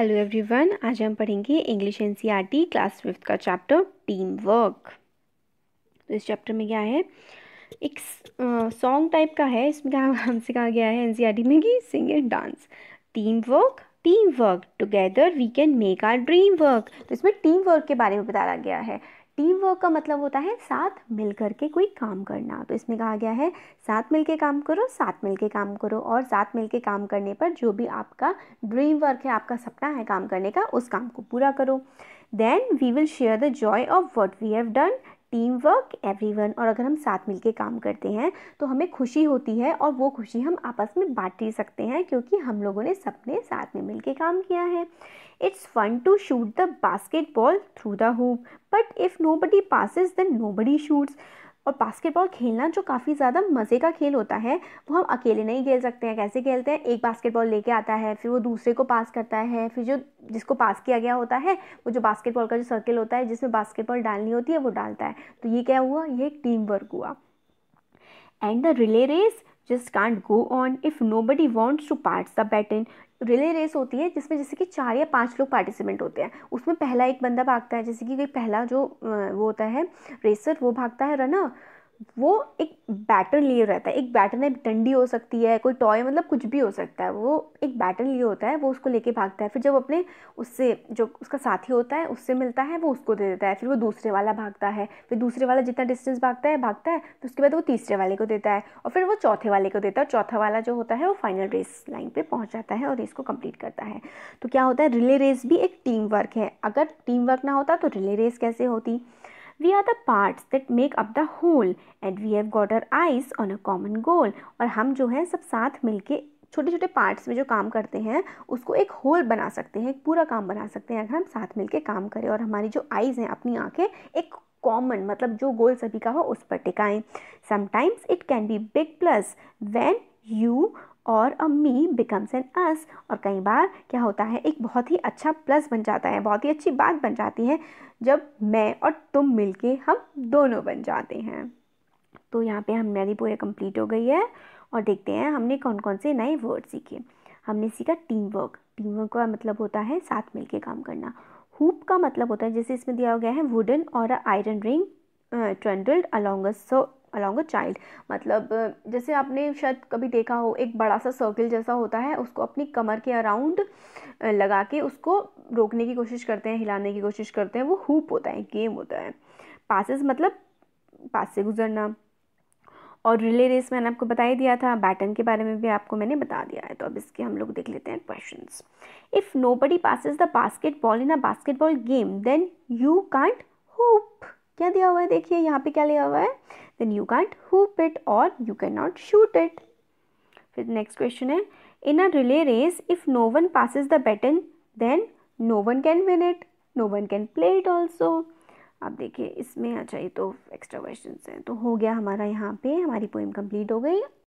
hello everyone आज हम पढ़ेंगे इंग्लिश एनसीईआरटी क्लास फिफ्थ का चैप्टर टीम वर्क तो इस चैप्टर में क्या है एक सॉन्ग टाइप का है इसमें क्या हमसे कहा गया है एनसीईआरटी e में कि sing and dance team work team work together we can make our dream work तो इसमें टीम वर्क के बारे में बताया गया है टीम वर्क का मतलब होता है साथ मिलकर के कोई काम करना तो इसमें कहा गया है साथ मिलके काम करो साथ मिलके काम करो और साथ मिलके काम करने पर जो भी आपका ड्रीम वर्क है आपका सपना है काम करने का उस काम को पूरा करो then we will share the joy of what we have done team work every और अगर हम साथ मिल काम करते हैं तो हमें खुशी होती है और वो खुशी हम आपस में बांट ही सकते हैं क्योंकि हम लोगों ने सपने साथ में मिलके काम किया है it's fun to shoot the basketball through the hoop but if nobody passes then nobody shoots और बास्केटबॉल खेलना जो काफ़ी ज़्यादा मज़े का खेल होता है वो हम अकेले नहीं खेल सकते हैं कैसे खेलते हैं एक बास्केटबॉल लेके आता है फिर वो दूसरे को पास करता है फिर जो जिसको पास किया गया होता है वो जो बास्केटबॉल का जो सर्किल होता है जिसमें बास्केटबॉल डालनी होती है वो डालता है तो ये क्या हुआ ये एक टीम वर्क हुआ and the relay race just can't go on if nobody wants to part the baton relay race होती है जिसमें जैसे कि चार या पांच लोग पार्टिसिपेंट होते हैं उसमें पहला एक बंदा भागता है जैसे कि कोई पहला जो वो होता है रेसर वो भागता है रनर वो एक बैटर लिए रहता है एक बैटर है डंडी हो सकती है कोई टॉय मतलब कुछ भी हो सकता है वो एक बैटर लिए होता है वो उसको लेके भागता है फिर जब अपने उससे जो उसका साथी होता है उससे मिलता है वो उसको दे देता है फिर वो दूसरे वाला भागता है फिर दूसरे वाला जितना डिस्टेंस भागता है भागता है फिर उसके बाद वो तीसरे वाले को देता है और फिर वो चौथे वाले को देता है और चौथा वाला जो होता है वो फाइनल रेस लाइन पर पहुँच जाता है और रेस को कम्प्लीट करता है तो क्या होता है रिले रेस भी एक टीम वर्क है अगर टीम वर्क ना होता तो रिले रेस कैसे होती we are the parts that make up the whole and we have got our eyes on a common goal और हम जो है सब साथ मिलके छोटे छोटे पार्ट्स में जो काम करते हैं उसको एक होल बना सकते हैं एक पूरा काम बना सकते हैं अगर हम साथ मिलके काम करें और हमारी जो आइज़ हैं अपनी आंखें एक कॉमन मतलब जो गोल सभी का हो उस पर टिकाएं sometimes it can be big plus when you or a me becomes N अस और कई बार क्या होता है एक बहुत ही अच्छा प्लस बन जाता है बहुत ही अच्छी बात बन जाती है जब मैं और तुम मिलके हम दोनों बन जाते हैं तो यहाँ पे हमारी पूरी कंप्लीट हो गई है और देखते हैं हमने कौन कौन से नए वर्ड सीखे हमने सीखा टीम वर्क टीम वर्क का मतलब होता है साथ मिल काम करना हुप का मतलब होता है जैसे इसमें दिया हो गया है wooden or iron ring trundled along a along a child मतलब जैसे आपने शायद कभी देखा हो एक बड़ा सा सर्कल जैसा होता है उसको अपनी कमर के अराउंड लगा के उसको रोकने की कोशिश करते हैं हिलाने की कोशिश करते हैं वो हुप होता है गेम होता है पासिस मतलब पास से गुजरना और रिले रेस मैंने आपको बता ही दिया था बैटन के बारे में भी आपको मैंने बता दिया है तो अब इसके हम लोग देख लेते हैं question if nobody passes the basketball in a basketball game then you can't hoop क्या दिया हुआ है देखिए यहाँ पे क्या लिया हुआ है then you can't hoop it or you can not shoot it फिर नेक्स्ट क्वेश्चन है in a relay race if no one passes the baton then no one can win it no one can play it also आप देखिए इसमें अच्छा ये तो extra question हैं तो हो गया हमारा यहाँ पे हमारी पोइम कंप्लीट हो गई